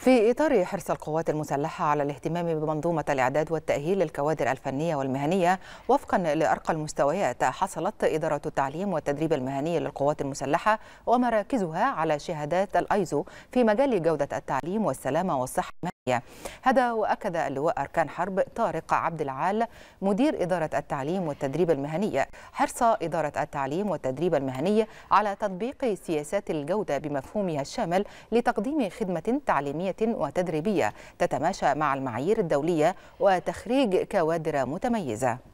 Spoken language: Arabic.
في إطار حرص القوات المسلحة على الاهتمام بمنظومة الإعداد والتأهيل للكوادر الفنية والمهنية وفقا لأرقى المستويات حصلت إدارة التعليم والتدريب المهني للقوات المسلحة ومراكزها على شهادات الأيزو في مجال جودة التعليم والسلامة والصحة المهنية هذا وأكد اللواء أركان حرب طارق عبد العال مدير إدارة التعليم والتدريب المهني حرص إدارة التعليم والتدريب المهني على تطبيق سياسات الجودة بمفهومها الشامل لتقديم خدمة تعليمية علمية وتدريبية تتماشى مع المعايير الدولية وتخريج كوادر متميزة